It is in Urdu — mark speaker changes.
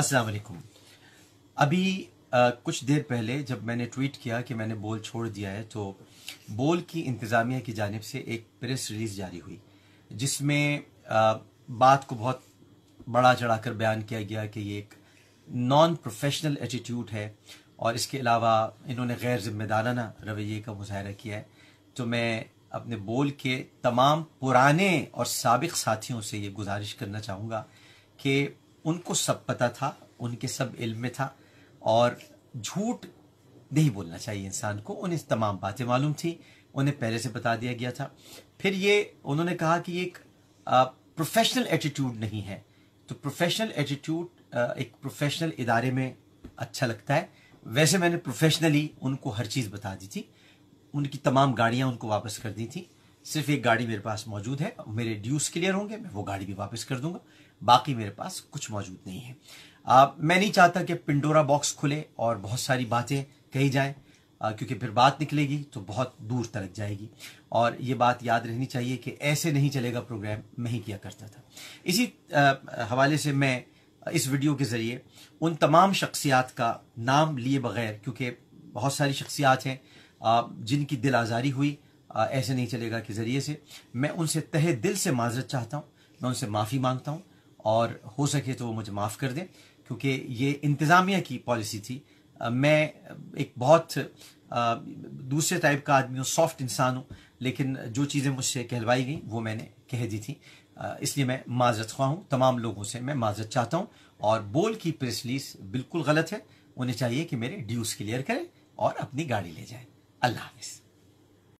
Speaker 1: السلام علیکم ابھی کچھ دیر پہلے جب میں نے ٹویٹ کیا کہ میں نے بول چھوڑ دیا ہے تو بول کی انتظامیہ کی جانب سے ایک پریس ریلیز جاری ہوئی جس میں بات کو بہت بڑا چڑھا کر بیان کیا گیا کہ یہ ایک نان پروفیشنل ایٹیٹیوڈ ہے اور اس کے علاوہ انہوں نے غیر ذمہ دارانہ رویے کا مظاہرہ کیا ہے تو میں اپنے بول کے تمام پرانے اور سابق ساتھیوں سے یہ گزارش کرنا چاہوں گا کہ ان کو سب پتہ تھا ان کے سب علم میں تھا اور جھوٹ نہیں بولنا چاہیے انسان کو انہیں تمام باتیں معلوم تھیں انہیں پہلے سے بتا دیا گیا تھا پھر یہ انہوں نے کہا کہ یہ ایک پروفیشنل ایٹیٹیوڈ نہیں ہے تو پروفیشنل ایٹیٹیوڈ ایک پروفیشنل ادارے میں اچھا لگتا ہے ویسے میں نے پروفیشنلی ان کو ہر چیز بتا دی تھی ان کی تمام گاڑیاں ان کو واپس کر دی تھیں صرف ایک گاڑی میرے پاس موجود ہے میرے ڈیوز کلیئر ہوں گے میں وہ گاڑی بھی واپس کر دوں گا باقی میرے پاس کچھ موجود نہیں ہے میں نہیں چاہتا کہ پنڈورا باکس کھلے اور بہت ساری باتیں کہی جائیں کیونکہ پھر بات نکلے گی تو بہت دور تلک جائے گی اور یہ بات یاد رہنی چاہیے کہ ایسے نہیں چلے گا پروگرام میں ہی کیا کرتا تھا اسی حوالے سے میں اس ویڈیو کے ذریعے ان تمام شخصیات کا نام لیے بغیر کیونکہ بہت ساری شخصیات ہیں جن کی دل آزاری ہوئی ایسے نہیں چلے گا کے ذریعے سے میں ان سے تہے دل سے معذرت چاہتا ہوں میں ان سے معافی مانگتا ہوں اور ہو سکے تو وہ مجھے معاف کر دیں کیونکہ یہ انتظامیہ کی پالیسی تھی میں ایک بہت دوسرے ٹائپ کا آدمی ہوں سافٹ انسان ہوں لیکن جو چیزیں مجھ سے کہلوائی گئیں وہ میں نے کہہ دی تھیں اس لیے میں معذرت خواہ ہوں تمام لوگوں سے میں معذرت چاہتا ہوں اور بول کی پریس ریلیز بالکل غلط ہے انہیں چاہیے کہ میرے ڈیوز کلیئر کریں اور اپنی گاڑی لے جائیں اللہ حافظ